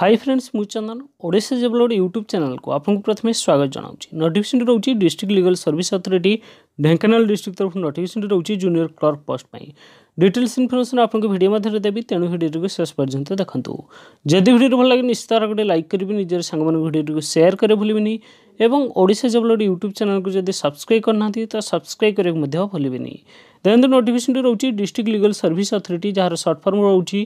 high friends ମୁଁ ଚନ୍ଦନ Odisha ଜେବଲର YouTube ଚ୍ୟାନେଲ୍କୁ ଆପଣଙ୍କୁ ପ୍ରଥମେ ସ୍ୱାଗତ ଜଣାଉଛି ନୋଟିଫିକେସନ୍ଟି ରହୁଛି district legal service authority Dhenkanal district ତରଫରୁ ନୋଟିଫିକେସନ୍ଟି ରହୁଛି ଜୁନିୟର କ୍ଲର୍କ ପୋଷ୍ଟ ପାଇଁ ଡିଟେଲ୍ସ ଇନଫର୍ମେସନ୍ ଆପଣଙ୍କୁ ଭିଡ଼ିଓ ମଧ୍ୟରେ ଦେବି ତେଣୁ ଭିଡ଼ିଓଟିକୁ ଶେଷ ପର୍ଯ୍ୟନ୍ତ ଦେଖନ୍ତୁ ଯଦି ଭିଡ଼ିଓଟି ଭଲ ଲାଗେ ନିଶ୍ଚିତ ଭାବରେ ଗୋଟେ ଲାଇକ୍ କରିବେ ନିଜର ସାଙ୍ଗମାନଙ୍କୁ ଭିଡ଼ିଓଟିକୁ ସେୟାର କରି ଭୁଲିବେନି ଏବଂ ଓଡ଼ିଶା ଜେବଲର ୟୁଟ୍ୟୁବ୍ ଚ୍ୟାନେଲ୍କୁ ଯଦି ସବସ୍କ୍ରାଇବ୍ କରିନାହାନ୍ତି ତ ସବସ୍କ୍ରାଇବ୍ କରିବାକୁ ମଧ୍ୟ ଭୁଲିବେନି ଦେଖନ୍ତୁ ନୋଟିଫିକେସନ୍ଟି ରହୁଛି ଡିଷ୍ଟ୍ରିକ୍ଟ ଲିଗାଲ୍ ସର୍ଭିସ୍ ଅଥରିଟି ଯାହାର ସର୍ଟ ଫର୍ମ ରହୁଛି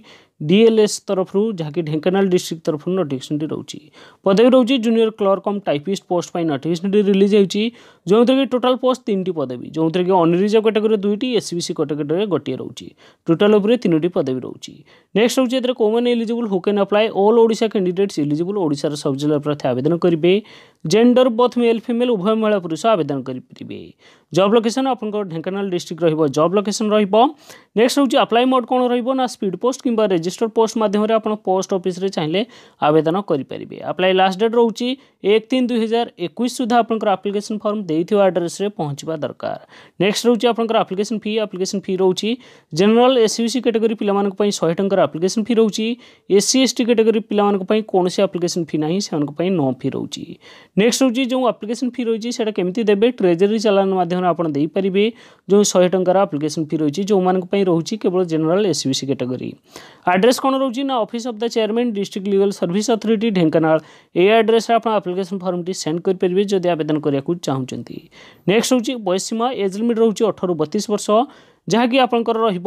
ডিএলএস তরফর যাকে ঢেঙ্কানাল ডিস্ট্রিক্ট তরফর নোটিফিকেসনটি রয়েছে পদবী রয়েছে junior clerk cum typist post পাই নোটিফিকেসনটি রিলিজ হয়েছে ଯେଉଁଥିରେକି ଟୋଟାଲ୍ ପୋଷ୍ଟ ତିନିଟି ପଦବୀ ଯେଉଁଥିରେକି ଅନରିଜର୍ଭ କାଟାଗୋରୀରେ ଦୁଇଟି ଏସ୍ ସି କାଟାଗୋରୀରେ ଗୋଟିଏ ରହୁଛି ଟୋଟାଲ୍ ଉପରେ ତିନୋଟି ପଦବୀ ରହୁଛି ନେକ୍ସଟ ହେଉଛି ଏଥିରେ କେଉଁମାନେ eligible who can apply all Odisha candidates eligible ଓଡ଼ିଶାର ସବ୍ ଜିଲ୍ଲା ପ୍ରାର୍ଥୀ ଆବେଦନ କରିବେ ଜେଣ୍ଡର ବୋଥ୍ ମେଲ୍ ଫିମେଲ୍ ଉଭୟ ମହିଳା ପୁରୁଷ ଆବେଦନ କରିପାରିବେ ଜବ୍ ଲୋକେସନ୍ ଆପଣଙ୍କର ଢେଙ୍କାନାଳ ଡିଷ୍ଟ୍ରିକ୍ଟ ରହିବ ଜବ୍ ଲୋକେସନ୍ ରହିବ नेक्स्ट हूँ अप्लाई मोड कौन रहा स्पीड पोस्ट कि रेजिस्टर पोस्ट मध्यम आप पोस्ट अफिस् चाहिए आवेदन करेंगे आप्लाय लास्ट डेट रोच एक तीन दुई हजार एक सुधा आप्लिकेसन फर्म देखा आड्रेस पहुँचा दरकार नेक्स्ट रोज आप्लिकेसन फी आप्लिकेसन फी रोच जेनेल एसयूसी कैटेगरी पाई शहे टकर आप्लिकेसन फी रोच एस टी कैटेगरी पाई कौन से आप्लिकेसन फी ना से नो फी रोच नेक्स्ट रोचे जो आप्लिकेसन फी रही है कमी देते ट्रेजेरी चलान मध्यम आप जो शहे टकर आप्लिकेसन फी रही है जो मैं रोचे केवल general S C C category address कौन रोचे ना office of the chairman district legal service authority Dhenkanal ये आड्रेस आप्लिकेसन फर्म टी सेंड करेंगे जदि आवेदन करने चाहते नेक्स्ट रोचे बयस सीमा एज लिमिट रोज अठर बतीस वर्ष जहाँकि आपंकर रुई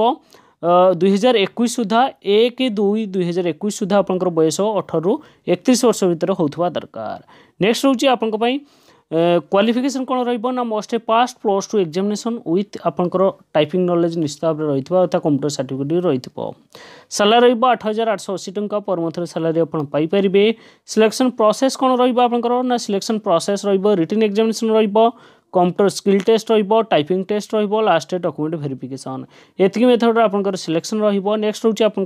हजार एक सुधा एक दुई दुई सुधा आप बयस अठर रु एक वर्ष भर होरकार नेक्स्ट रोज आप କ୍ୱାଲିଫିକେସନ୍ କ'ଣ ରହିବ ନା must a pass plus two examination with ଆପଣଙ୍କର ଟାଇପିଂ ନଲେଜ୍ ନିଶ୍ଚିତ ଭାବରେ ରହିଥିବ ତଥା କମ୍ପ୍ୟୁଟର ସାର୍ଟିଫିକେଟ୍ ରହିଥିବ ସାଲାରି ରହିବ ଆଠ ହଜାର ଆଠଶହ ଅଶୀ ଟଙ୍କା ପର ସାଲାରୀ ଆପଣ ପାଇପାରିବେ ସିଲେକ୍ସନ୍ ପ୍ରୋସେସ୍ କ'ଣ ରହିବ ଆପଣଙ୍କର ନା ସିଲେକ୍ସନ୍ ପ୍ରୋସେସ୍ ରହିବ ରିଟିନ୍ ଏକ୍ଜାମିନେସନ୍ ରହିବ কম্পুটর স্কিল টেস্ট রহব টাইপিং টেস্ট রহব লাস্টে ডকুমেন্ট ভেরিফিকেসন এতকি মেথডরে আপনার সিলেকশন রহব নেক্সট হচ্ছে আপনার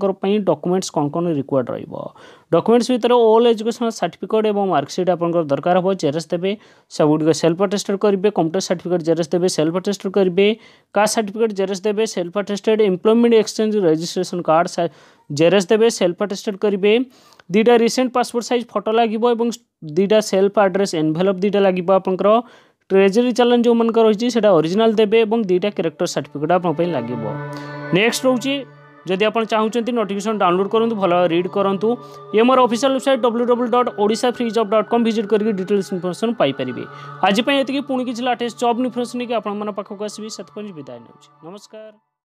ডকুমেন্টস কম কম রিকোয়ার্ড রহব ডকুমেন্টস ভিতরে ওল এজুকেশনাল সার্টিফিকেট এবং মার্কসিট আপনার দরকার হব জেরক্স দেবে সবুগুড়ি সেলফ আটেস্টেড করবে কম্পুটর সার্টিফিকেট জেরক্স দেবে সেলফ আটেস্টেড করবে কাস্ট সার্টিফিকেট জেরক্স দেবে self attested employment exchange registration card xerox দেবে সেলফ আটেস্টেড করবে দুইটা রিসেন্ট পাসপোর্ট সাইজ ফটো লাগিব এবং দুইটা সেলফ আড্রেস এনভেলপ দুইটা লাগিব আপনার ট্রেজেরি চ্যালেঞ্জ যেমনকার রয়েছে সেটা অরিজিনাল দেবে এবং দুইটা ক্যারেক্টর সার্টিফিকেট আপনার লাগবে নেক্সট রয়েছে যদি আপনার চাহুচ্ছেন নোটিফিকেসন ডাউনলোড করুন ভালো রিড করতু ইয়ে মোর official website W W dot Odisha free job dot com visit করি ডিটেলস ইনফরমেশন পাইপারে আজপাই এত পুঁ কিছু লাটেস্ট জব ইনফরমেশন নিয়ে আপনার পাখক আসবি সেতপঞ্জ বিদায় নেছি নমস্কার